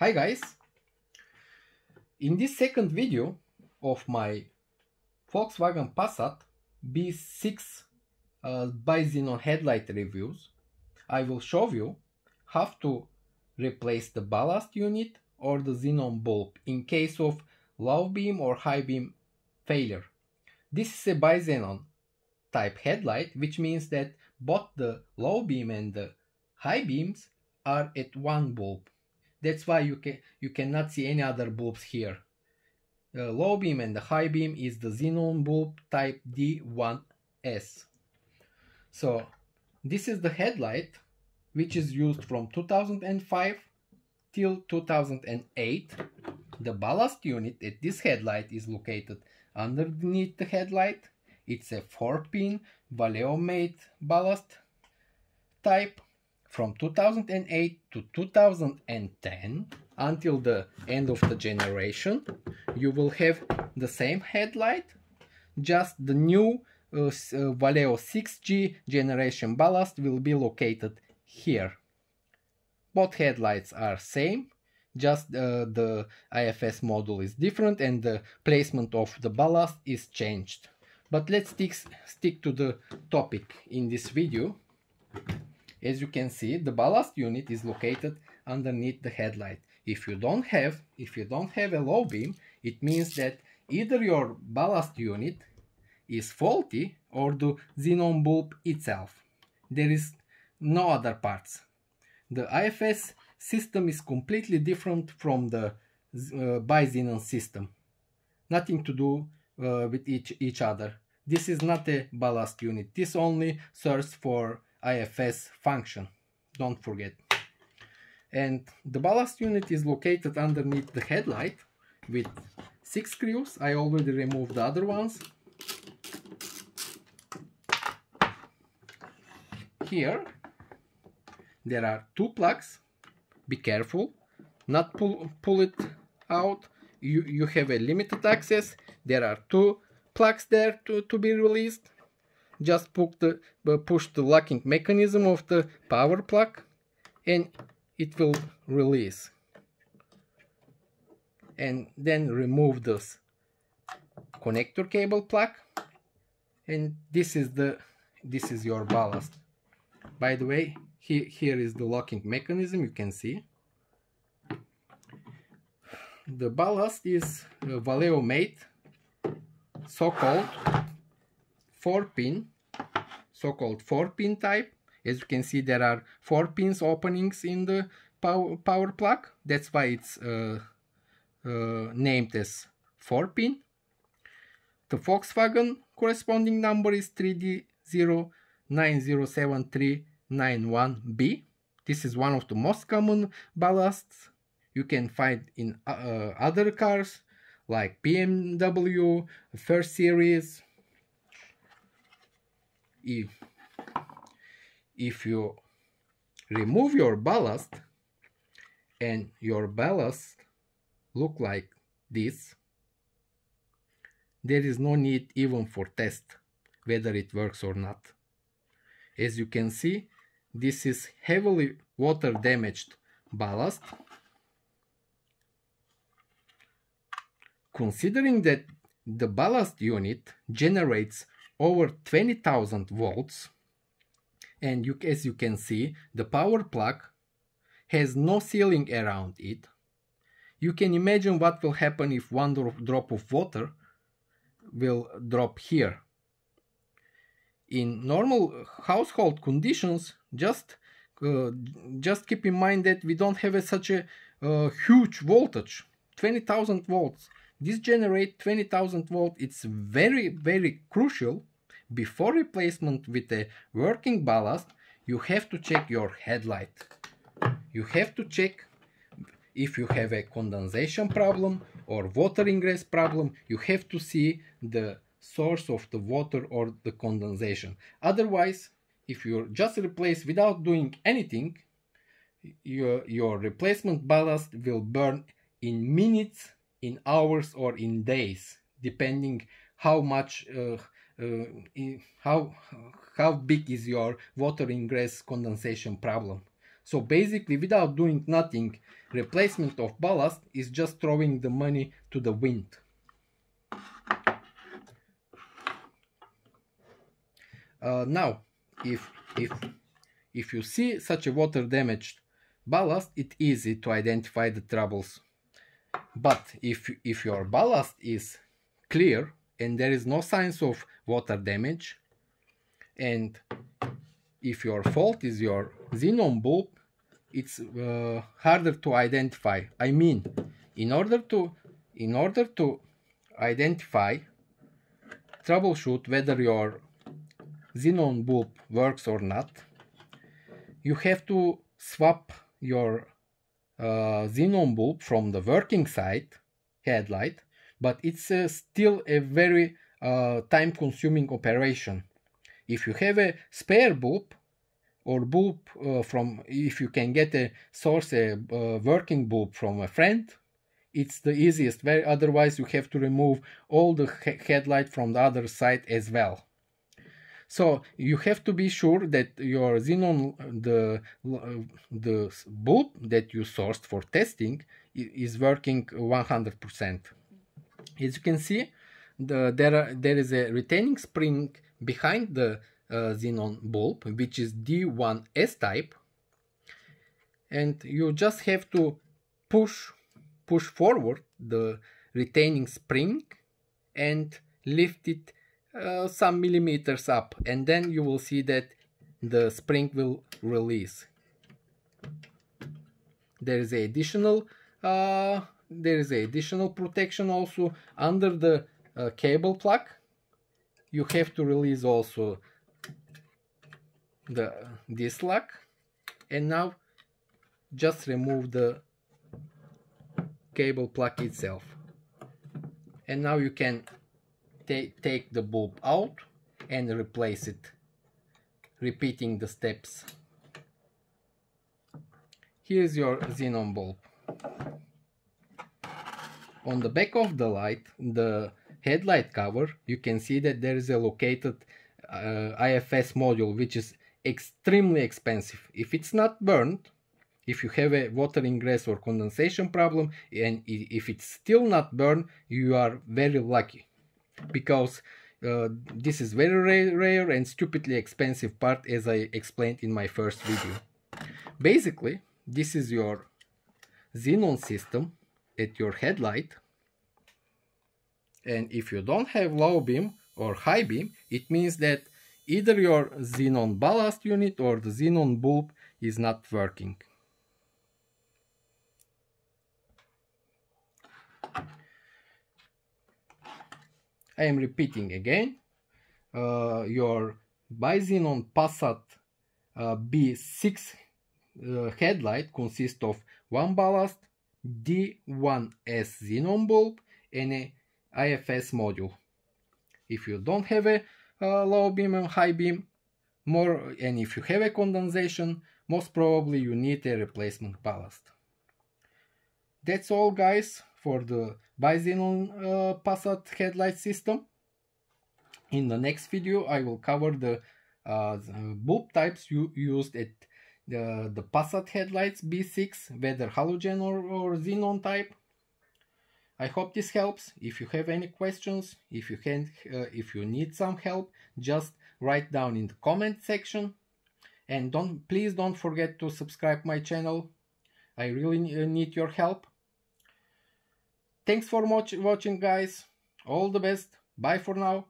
Hi guys! In this second video of my Volkswagen Passat B6 uh, by Xenon headlight reviews, I will show you how to replace the ballast unit or the xenon bulb in case of low beam or high beam failure. This is a by Xenon type headlight, which means that both the low beam and the high beams are at one bulb. That's why you can you cannot see any other bulbs here. The low beam and the high beam is the xenon bulb type D1S. So this is the headlight which is used from 2005 till 2008. The ballast unit at this headlight is located underneath the headlight. It's a 4-pin Valeo made ballast type from 2008 to 2010 until the end of the generation you will have the same headlight just the new uh, uh Valeo 6G generation ballast will be located here both headlights are same just uh, the IFS model is different and the placement of the ballast is changed but let's stick, stick to the topic in this video as you can see, the ballast unit is located underneath the headlight. If you don't have, if you don't have a low beam, it means that either your ballast unit is faulty or the xenon bulb itself. There is no other parts. The IFS system is completely different from the uh, bi-xenon system. Nothing to do uh, with each, each other. This is not a ballast unit. This only serves for IFS function. Don't forget. And the ballast unit is located underneath the headlight with six screws. I already removed the other ones. Here there are two plugs. Be careful, not pull, pull it out. You, you have a limited access. There are two plugs there to, to be released just push the, uh, push the locking mechanism of the power plug and it will release and then remove this connector cable plug and this is the this is your ballast by the way he, here is the locking mechanism you can see the ballast is uh, Valeo made so called 4 pin, so-called 4 pin type. As you can see, there are 4 pins openings in the power, power plug. That's why it's uh, uh, named as 4 pin. The Volkswagen corresponding number is 3D0907391B. This is one of the most common ballasts you can find in uh, other cars like BMW, 1st Series, if if you remove your ballast and your ballast look like this there is no need even for test whether it works or not as you can see this is heavily water damaged ballast considering that the ballast unit generates over 20,000 volts and you, as you can see the power plug has no ceiling around it. You can imagine what will happen if one drop of water will drop here. In normal household conditions just uh, just keep in mind that we don't have a, such a uh, huge voltage 20,000 volts this generate 20,000 volt it's very very crucial before replacement with a working ballast, you have to check your headlight. You have to check if you have a condensation problem or water ingress problem, you have to see the source of the water or the condensation. Otherwise, if you just replace without doing anything, your, your replacement ballast will burn in minutes, in hours or in days, depending how much uh, uh, how how big is your water ingress condensation problem. So basically without doing nothing, replacement of ballast is just throwing the money to the wind. Uh, now, if, if, if you see such a water damaged ballast, it's easy to identify the troubles. But if, if your ballast is clear, and there is no signs of water damage and if your fault is your xenon bulb it's uh, harder to identify i mean in order to in order to identify troubleshoot whether your xenon bulb works or not you have to swap your uh, xenon bulb from the working side headlight but it's uh, still a very uh, time consuming operation. If you have a spare boop or boop uh, from, if you can get a source, a working boop from a friend, it's the easiest way otherwise you have to remove all the he headlight from the other side as well so you have to be sure that your xenon the the boop that you sourced for testing is working 100 percent as you can see, the, there, are, there is a retaining spring behind the uh, xenon bulb, which is D1S type. And you just have to push, push forward the retaining spring and lift it uh, some millimeters up. And then you will see that the spring will release. There is an additional uh, there is additional protection also under the uh, cable plug you have to release also the this lock and now just remove the cable plug itself and now you can take the bulb out and replace it repeating the steps here's your xenon bulb on the back of the light, the headlight cover, you can see that there is a located uh, IFS module, which is extremely expensive. If it's not burned, if you have a water ingress or condensation problem, and if it's still not burned, you are very lucky. Because uh, this is very rare, rare and stupidly expensive part as I explained in my first video. Basically, this is your Xenon system at your headlight and if you don't have low beam or high beam it means that either your xenon ballast unit or the xenon bulb is not working. I am repeating again, uh, your Bison Passat uh, B6 uh, headlight consists of one ballast, D1S xenon bulb and a IFS module. If you don't have a uh, low beam and high beam, more and if you have a condensation, most probably you need a replacement ballast. That's all guys for the Bizenon uh, Passat headlight system. In the next video I will cover the, uh, the bulb types you used at the, the Passat headlights B6, whether halogen or, or xenon type. I hope this helps. If you have any questions, if you, can, uh, if you need some help, just write down in the comment section. And don't, please don't forget to subscribe my channel. I really uh, need your help. Thanks for watch watching guys. All the best. Bye for now.